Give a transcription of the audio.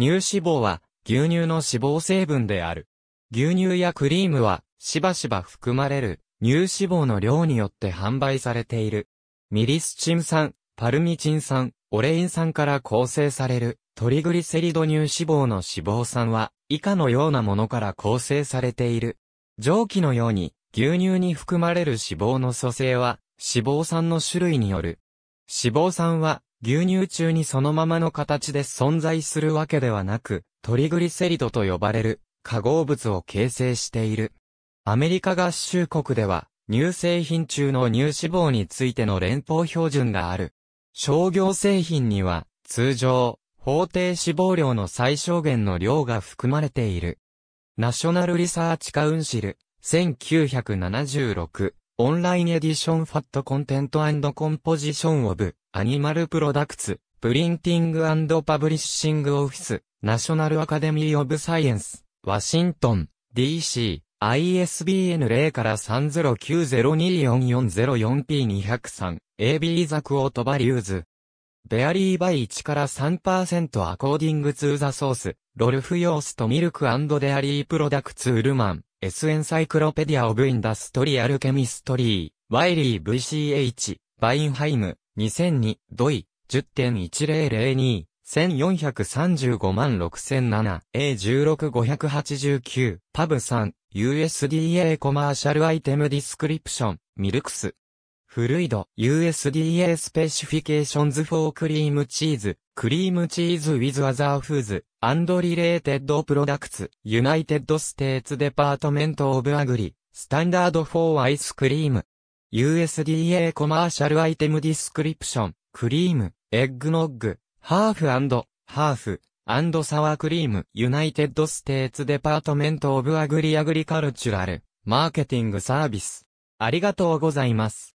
乳脂肪は牛乳の脂肪成分である。牛乳やクリームはしばしば含まれる乳脂肪の量によって販売されている。ミリスチン酸、パルミチン酸、オレイン酸から構成されるトリグリセリド乳脂肪の脂肪酸は以下のようなものから構成されている。蒸気のように牛乳に含まれる脂肪の組成は脂肪酸の種類による。脂肪酸は牛乳中にそのままの形で存在するわけではなく、トリグリセリドと呼ばれる化合物を形成している。アメリカ合衆国では、乳製品中の乳脂肪についての連邦標準がある。商業製品には、通常、法定脂肪量の最小限の量が含まれている。ナショナルリサーチカウンシル、1976オンラインエディションファットコンテントコンポジションオブアニマルプロダクツプリンティングパブリッシングオフィスナショナルアカデミーオブサイエンスワシントン DC ISBN 0から 3090244404P203 AB ザクオートバリューズベアリーバイ1から3%アコーディングツーザソースロルフ・ヨーストミルクデアリープロダクツウルマン S エンサイクロペディア・オブ・インダストリアル・ケミストリー、ワイリー VCH、バインハイム、2002、ドイ、10.1002、1435万 6007A16589 パブ3 USDA コマーシャルアイテムディスクリプションミルクスフルイド USDA スペシフィケーションズフォークリームチーズ、クリームチーズウィズアザーフーズアンドリレーテッドプロダクツユナイテッドステーツデパートメントオブアグリスタンダードフォーアイスクリーム USDA コマーシャルアイテムディスクリプション、クリーム、エッグノッグ、ハーフハーフ、アンドサワークリーム、ユナイテッドステーツデパートメントオブアグリアグリカルチュラル、マーケティングサービス。ありがとうございます。